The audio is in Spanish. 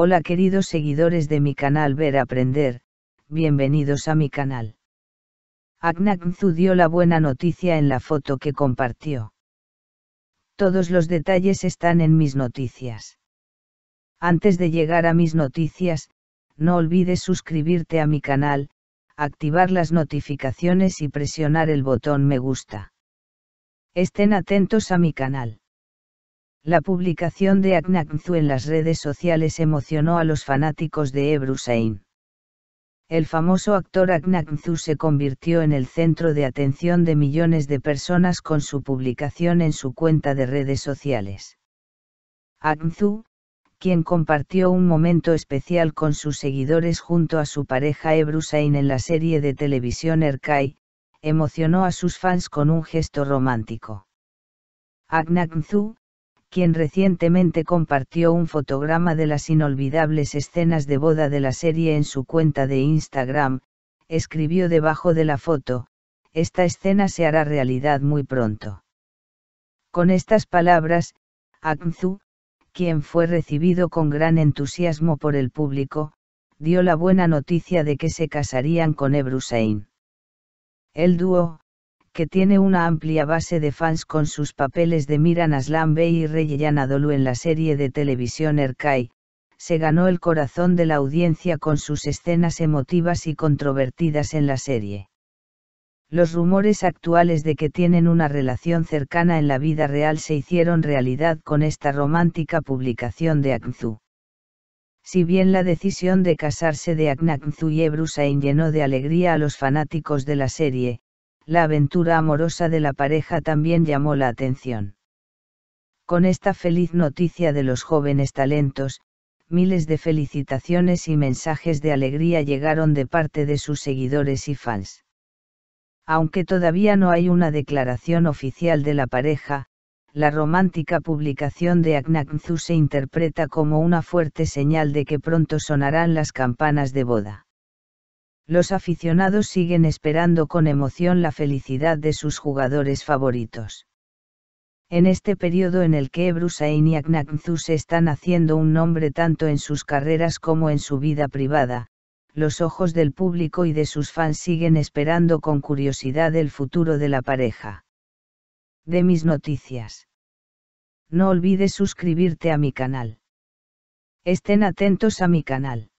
Hola queridos seguidores de mi canal Ver Aprender, bienvenidos a mi canal. Aknaknzu dio la buena noticia en la foto que compartió. Todos los detalles están en mis noticias. Antes de llegar a mis noticias, no olvides suscribirte a mi canal, activar las notificaciones y presionar el botón me gusta. Estén atentos a mi canal. La publicación de Aknakzu en las redes sociales emocionó a los fanáticos de Ebru Sain. El famoso actor Aknakzu se convirtió en el centro de atención de millones de personas con su publicación en su cuenta de redes sociales. Aknzu, quien compartió un momento especial con sus seguidores junto a su pareja Ebru Sain en la serie de televisión Erkai, emocionó a sus fans con un gesto romántico quien recientemente compartió un fotograma de las inolvidables escenas de boda de la serie en su cuenta de Instagram, escribió debajo de la foto, esta escena se hará realidad muy pronto. Con estas palabras, Akmzu, quien fue recibido con gran entusiasmo por el público, dio la buena noticia de que se casarían con Ebru Sein. El dúo, que tiene una amplia base de fans con sus papeles de Miran Aslan y Reyeyan Adolu en la serie de televisión Erkay, se ganó el corazón de la audiencia con sus escenas emotivas y controvertidas en la serie. Los rumores actuales de que tienen una relación cercana en la vida real se hicieron realidad con esta romántica publicación de Akzu. Si bien la decisión de casarse de Aknakzu y Ebru llenó de alegría a los fanáticos de la serie, la aventura amorosa de la pareja también llamó la atención. Con esta feliz noticia de los jóvenes talentos, miles de felicitaciones y mensajes de alegría llegaron de parte de sus seguidores y fans. Aunque todavía no hay una declaración oficial de la pareja, la romántica publicación de Agnieszka se interpreta como una fuerte señal de que pronto sonarán las campanas de boda los aficionados siguen esperando con emoción la felicidad de sus jugadores favoritos. En este periodo en el que Brusain y Agnagzu se están haciendo un nombre tanto en sus carreras como en su vida privada, los ojos del público y de sus fans siguen esperando con curiosidad el futuro de la pareja. De mis noticias. No olvides suscribirte a mi canal. Estén atentos a mi canal.